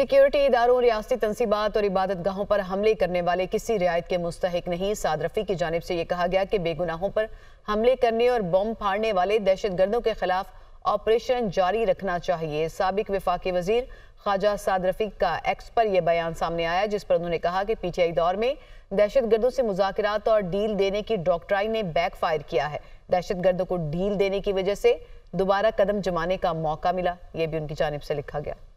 security इदारों रियासती तनसीबात और इबादत गाहों पर हमले करने वाले किसी रियायत के मुस्तक नहीं साद रफ़ी की जानब से यह कहा गया कि बेगुनाहों पर हमले करने और बम फाड़ने वाले दहशत गर्दों के खिलाफ ऑपरेशन जारी रखना चाहिए सबक वफाकी वजीर ख्वाजा साद रफीक का एक्स पर यह बयान सामने आया जिस पर उन्होंने कहा कि पीटीआई दौर में दहशत गर्दों से मुजात और डील देने की डॉक्टराई ने बैकफायर किया है दहशत गर्दों को डील देने की वजह से दोबारा कदम जमाने का मौका मिला यह भी उनकी जानब से लिखा गया